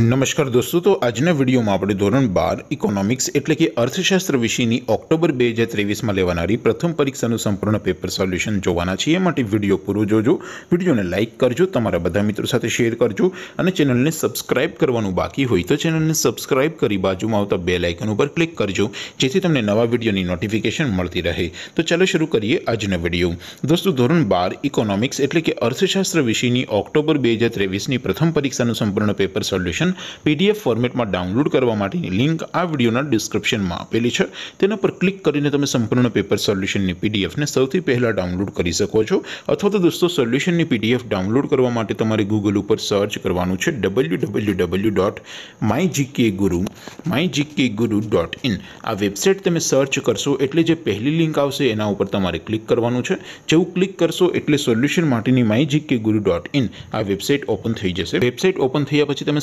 नमस्कार दोस्तों तो आज ने वीडियो मा आपले ધોરણ 12 इकोनॉमिक्स એટલે કે અર્થશાસ્ત્ર વિષયની ઓક્ટોબર 2023 માં લેવાણારી પ્રથમ પરીક્ષા નું સંપૂર્ણ પેપર સોલ્યુશન જોવાના છે એમટી વિડિયો પૂરું જોજો વિડિયોને લાઈક કરજો તમારા બધા મિત્રો સાથે શેર કરજો અને ચેનલને સબ્સ્ક્રાઇબ કરવાનું બાકી હોય તો ચેનલને સબ્સ્ક્રાઇબ કરી बाजूમાં આવતા બેલ આઇકન ઉપર ક્લિક કરજો જેથી તમને નવા વિડિયોની નોટિફિકેશન મળતી રહે તો ચલો શરૂ કરીએ આજ ને વિડિયો दोस्तों ધોરણ 12 इकोनॉमिक्स એટલે કે અર્થશાસ્ત્ર વિષયની ઓક્ટોબર 2023 ની પ્રથમ પરીક્ષા નું સંપૂર્ણ પેપર સોલ્યુશન पीडीएफ फॉर्मेट માં ડાઉનલોડ કરવા માટે લિંક આ વિડિયોના ડિસ્ક્રિપ્શનમાં આપેલી છે તેના પર ક્લિક કરીને તમે સંપૂર્ણ પેપર સોલ્યુશન ની પીડીએફ ને સૌથી પહેલા ડાઉનલોડ કરી શકો છો અથવા તો દોસ્તો સોલ્યુશન ની પીડીએફ ડાઉનલોડ કરવા માટે તમારે Google ઉપર સર્ચ કરવાનું છે www.mygkiguru mygkiguru.in આ વેબસાઈટ પર તમે સર્ચ કરશો એટલે જે પહેલી લિંક આવશે તેના ઉપર તમારે ક્લિક કરવાનું છે જેવું ક્લિક કરશો એટલે સોલ્યુશન માટેની mygkiguru.in આ વેબસાઈટ ઓપન થઈ જશે વેબસાઈટ ઓપન થયા પછી તમે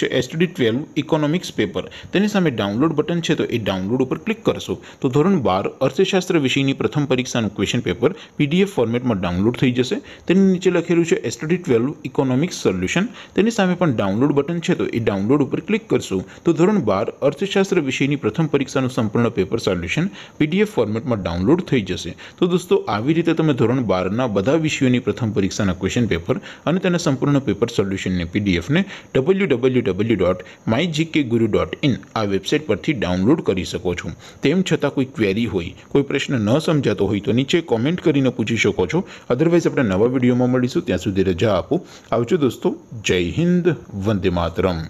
છો STD 12 ઇકોનોમિક્સ પેપર તેની સામે ડાઉનલોડ બટન છે તો એ ડાઉનલોડ ઉપર ક્લિક કરશો તો ધોરણ 12 અર્થશાસ્ત્ર વિષયની પ્રથમ પરીક્ષાનું ક્વેશ્ચન પેપર PDF ફોર્મેટમાં ડાઉનલોડ થઈ જશે તેની નીચે લખેલું છે STD 12 ઇકોનોમિક્સ સોલ્યુશન તેની સામે પણ ડાઉનલોડ બટન છે તો એ ડાઉનલોડ ઉપર ક્લિક કરશો તો ધોરણ 12 અર્થશાસ્ત્ર વિષયની પ્રથમ પરીક્ષાનું સંપૂર્ણ પેપર સોલ્યુશન PDF ફોર્મેટમાં ડાઉનલોડ થઈ જશે તો દોસ્તો આવી રીતે તમે ધોરણ 12 ના બધા વિષયોની પ્રથમ પરીક્ષાના ક્વેશ્ચન પેપર અને તેના સંપૂર્ણ પેપર સોલ્યુશન ને PDF ને www W W dot my GK guru dot in આ વેબસાઇટ પરથી ડાઉનલોડ કરી શકો છો તેમ છતાં કોઈ ક્વેરી હોય કોઈ પ્રશ્ન ન સમજાતો હોય તો નીચે કોમેન્ટ કરીને પૂછી શકો છો અધરવાઇઝ આપણે નવા વિડીયોમાં મળીશું ત્યાં સુધી રજા આપો આવજો દોસ્તો જય હિન્દ વંદે માતરમ